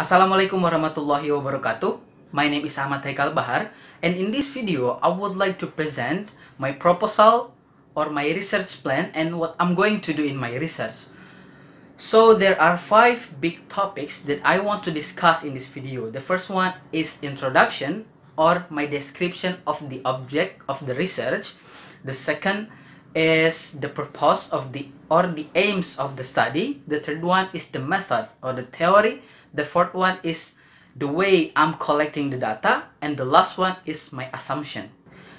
Assalamualaikum warahmatullahi wabarakatuh. My name is Ahmad Haikal Bahar and in this video I would like to present my proposal or my research plan and what I'm going to do in my research. So there are five big topics that I want to discuss in this video. The first one is introduction or my description of the object of the research. The second is the purpose of the or the aims of the study. The third one is the method or the theory the fourth one is the way I'm collecting the data. And the last one is my assumption.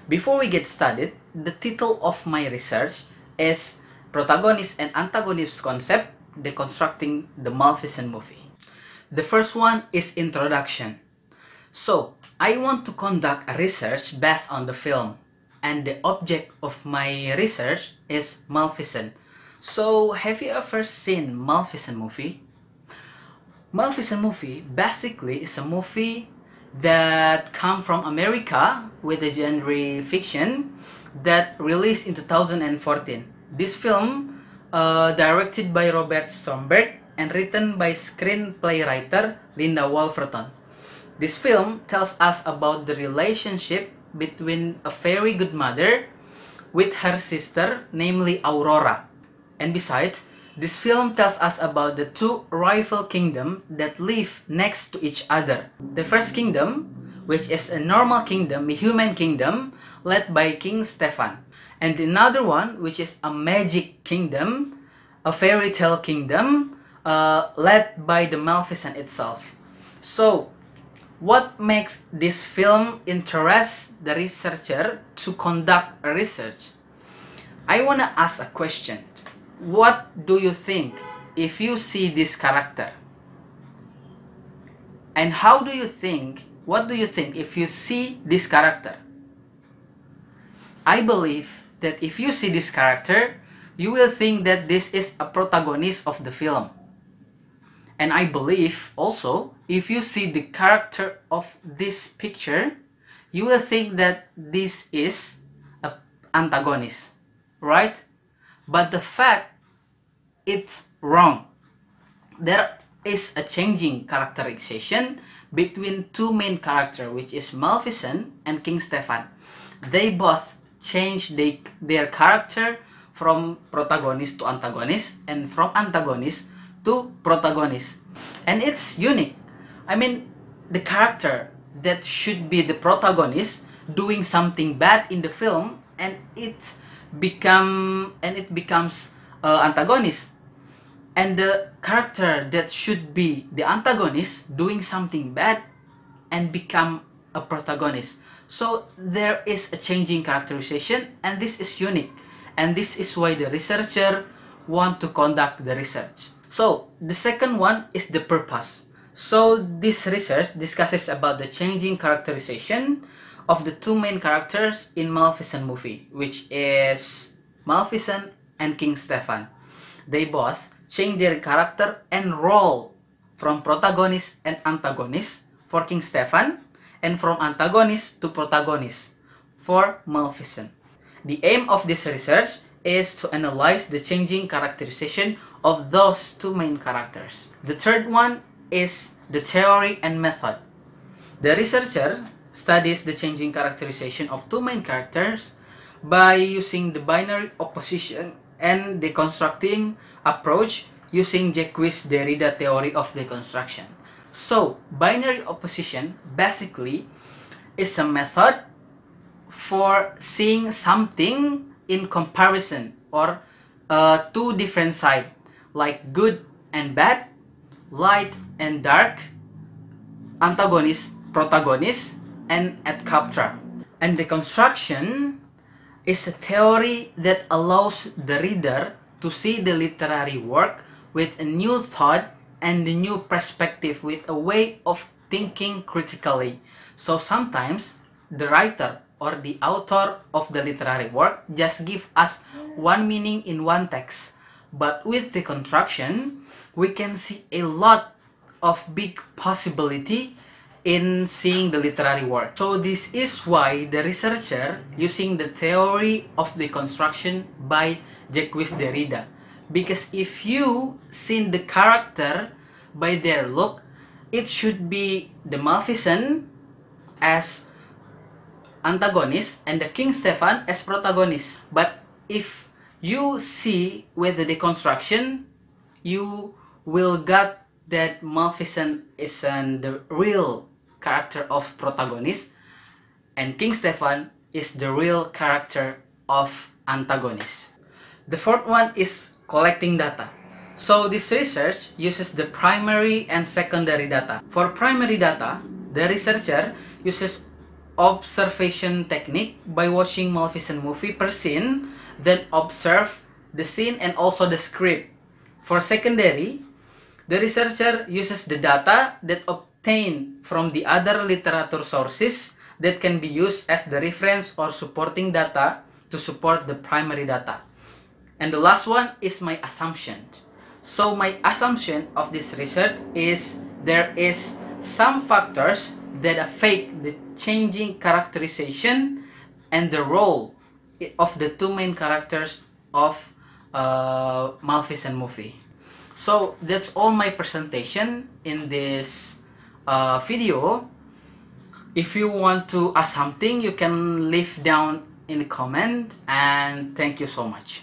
Before we get started, the title of my research is Protagonist and Antagonist Concept Deconstructing the Maleficent Movie. The first one is introduction. So, I want to conduct a research based on the film and the object of my research is Maleficent. So, have you ever seen Maleficent movie? a movie basically it's a movie that come from America with the genre fiction that released in 2014. This film, uh, directed by Robert Stromberg and written by screenplay writer Linda Wolverton. This film tells us about the relationship between a very good mother with her sister, namely Aurora. And besides, this film tells us about the two rival kingdoms that live next to each other. The first kingdom, which is a normal kingdom, a human kingdom, led by King Stefan. And another one, which is a magic kingdom, a fairy tale kingdom, uh, led by the Maleficent itself. So, what makes this film interest the researcher to conduct research? I want to ask a question what do you think if you see this character? And how do you think, what do you think if you see this character? I believe that if you see this character, you will think that this is a protagonist of the film. And I believe also, if you see the character of this picture, you will think that this is a antagonist, right? But the fact it's wrong. There is a changing characterization between two main character which is Maleficent and King Stefan. They both change they, their character from protagonist to antagonist and from antagonist to protagonist. And it's unique. I mean, the character that should be the protagonist doing something bad in the film and it become and it becomes uh, antagonist and the character that should be the antagonist doing something bad and become a protagonist so there is a changing characterization and this is unique and this is why the researcher want to conduct the research so the second one is the purpose so this research discusses about the changing characterization of the two main characters in Maleficent movie, which is Maleficent and King Stefan. They both changed their character and role from protagonist and antagonist for King Stefan and from antagonist to protagonist for Maleficent. The aim of this research is to analyze the changing characterization of those two main characters. The third one is the theory and method. The researcher studies the changing characterization of two main characters by using the binary opposition and deconstructing approach using Jacques Derrida theory of deconstruction. So, binary opposition basically is a method for seeing something in comparison or uh, two different sides like good and bad, light and dark, antagonist, protagonist, and adcaptor. And deconstruction is a theory that allows the reader to see the literary work with a new thought and a new perspective with a way of thinking critically. So sometimes the writer or the author of the literary work just give us one meaning in one text. But with the construction, we can see a lot of big possibility in seeing the literary work. So this is why the researcher using the theory of the construction by Jacques Derrida. Because if you seen the character by their look, it should be the Maleficent as antagonist and the King Stefan as protagonist. But if you see with the deconstruction, you will get that Maleficent isn't the real character of protagonist and King Stefan is the real character of antagonist. The fourth one is collecting data. So this research uses the primary and secondary data. For primary data, the researcher uses observation technique by watching Maleficent movie per scene, then observe the scene and also the script. For secondary, the researcher uses the data that ob obtained from the other literature sources that can be used as the reference or supporting data to support the primary data. And the last one is my assumption. So my assumption of this research is there is some factors that affect the changing characterization and the role of the two main characters of uh, and movie. So that's all my presentation in this uh, video if you want to ask something you can leave down in the comment and thank you so much